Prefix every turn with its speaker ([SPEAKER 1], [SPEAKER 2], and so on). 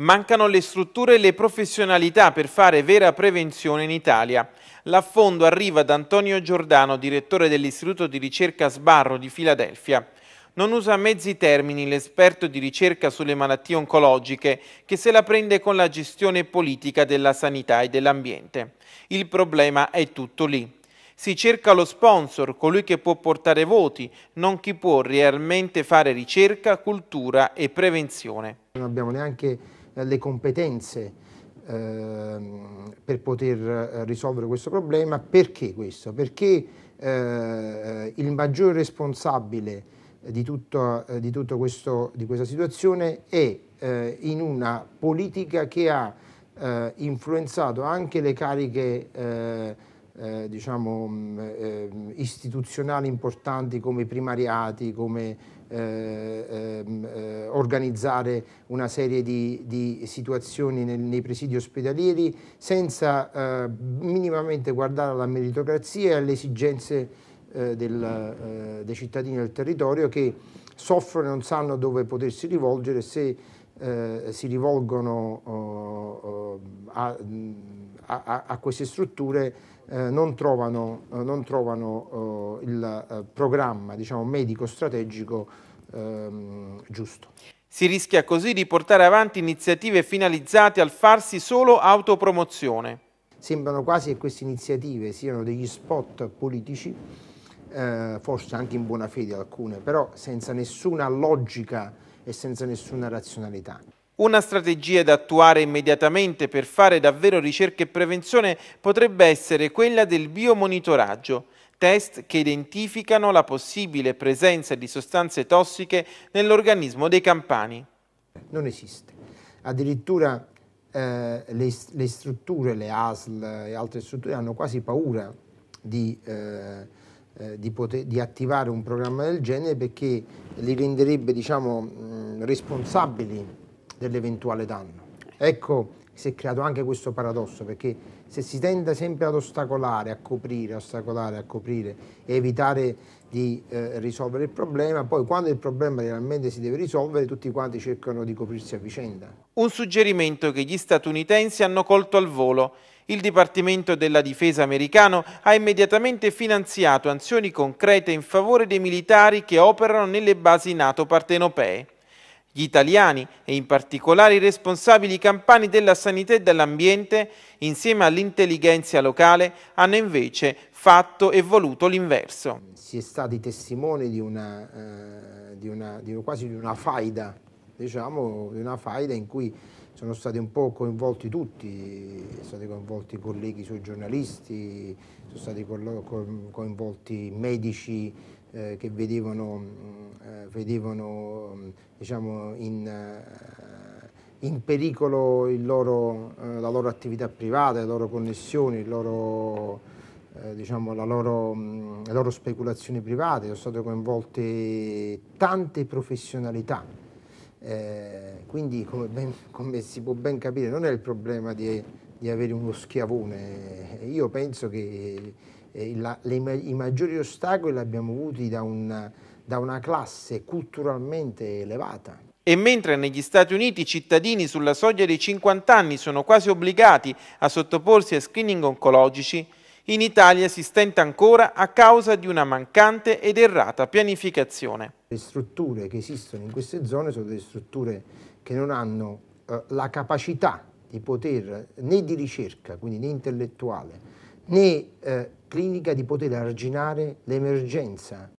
[SPEAKER 1] Mancano le strutture e le professionalità per fare vera prevenzione in Italia. L'affondo arriva da Antonio Giordano, direttore dell'Istituto di ricerca Sbarro di Filadelfia. Non usa mezzi termini l'esperto di ricerca sulle malattie oncologiche che se la prende con la gestione politica della sanità e dell'ambiente. Il problema è tutto lì. Si cerca lo sponsor, colui che può portare voti, non chi può realmente fare ricerca, cultura e prevenzione.
[SPEAKER 2] Non abbiamo neanche le competenze ehm, per poter eh, risolvere questo problema. Perché questo? Perché eh, il maggior responsabile di, tutto, eh, di, tutto questo, di questa situazione è in una politica che ha influenzato anche le cariche eh, diciamo, mm, eh, istituzionali importanti come i primariati, come eh, ehm, eh, organizzare una serie di, di situazioni nel, nei presidi ospedalieri senza eh, minimamente guardare alla meritocrazia e alle esigenze eh, del, dei cittadini del territorio che soffrono e non sanno dove potersi rivolgere se eh, si rivolgono oh, oh a, a, a, queste strutture eh, non trovano, eh, non trovano oh, il eh,
[SPEAKER 1] programma diciamo, medico strategico ehm, giusto. Si rischia così di portare avanti iniziative finalizzate al farsi solo autopromozione.
[SPEAKER 2] Sembrano quasi che queste iniziative siano degli spot politici, eh, forse anche in buona fede alcune, però senza nessuna logica e senza nessuna
[SPEAKER 1] razionalità. Una strategia da attuare immediatamente per fare davvero ricerca e prevenzione potrebbe essere quella del biomonitoraggio, test che identificano la possibile presenza di sostanze tossiche nell'organismo dei campani.
[SPEAKER 2] Non esiste. Addirittura eh, le, le, strutture, le ASL e altre strutture hanno quasi paura di, eh, eh di, poter, di attivare un programma del genere perché li renderebbe, diciamo, Ehm, responsabili dell'eventuale danno. Ecco, si è creato anche questo paradosso, perché se si tende sempre ad ostacolare, a coprire, ostacolare, a coprire e evitare di eh, risolvere il problema, poi quando il problema realmente si deve risolvere tutti quanti cercano di coprirsi a vicenda.
[SPEAKER 1] Un suggerimento che gli statunitensi hanno colto al volo. Il Dipartimento della Difesa americano ha immediatamente finanziato azioni concrete in favore dei militari che operano nelle basi NATO partenopee. Gli italiani e in particolare i responsabili campani della sanità e dell'ambiente, insieme all'intelligenza locale, hanno invece fatto e voluto l'inverso. Si è stati
[SPEAKER 2] testimoni di una, eh, di una, di una quasi di una faida, diciamo, di una faida in cui sono stati un po' coinvolti tutti, sono stati coinvolti i colleghi sui giornalisti, sono stati coinvolti medici eh, che vedevano, eh, vedevano diciamo, in, eh, in, pericolo loro, eh, la loro attività privata, le loro connessioni, loro, eh, diciamo, la, loro, mh, mm, la loro speculazione privata, sono state coinvolte tante professionalità. Eh, quindi, come, ben, come, si può ben capire, non è il problema di di avere uno schiavone. Io penso che eh, la, le, i maggiori ostacoli li abbiamo avuti da una, da una classe culturalmente elevata.
[SPEAKER 1] E mentre negli Stati Uniti i cittadini sulla soglia dei 50 anni sono quasi obbligati a sottoporsi a screening oncologici, in Italia si stenta ancora a causa di una mancante ed errata pianificazione.
[SPEAKER 2] Le strutture che esistono in queste zone sono delle strutture che non hanno eh, la capacità di poter, né di ricerca, quindi né intellettuale, né eh, clinica, di poter arginare l'emergenza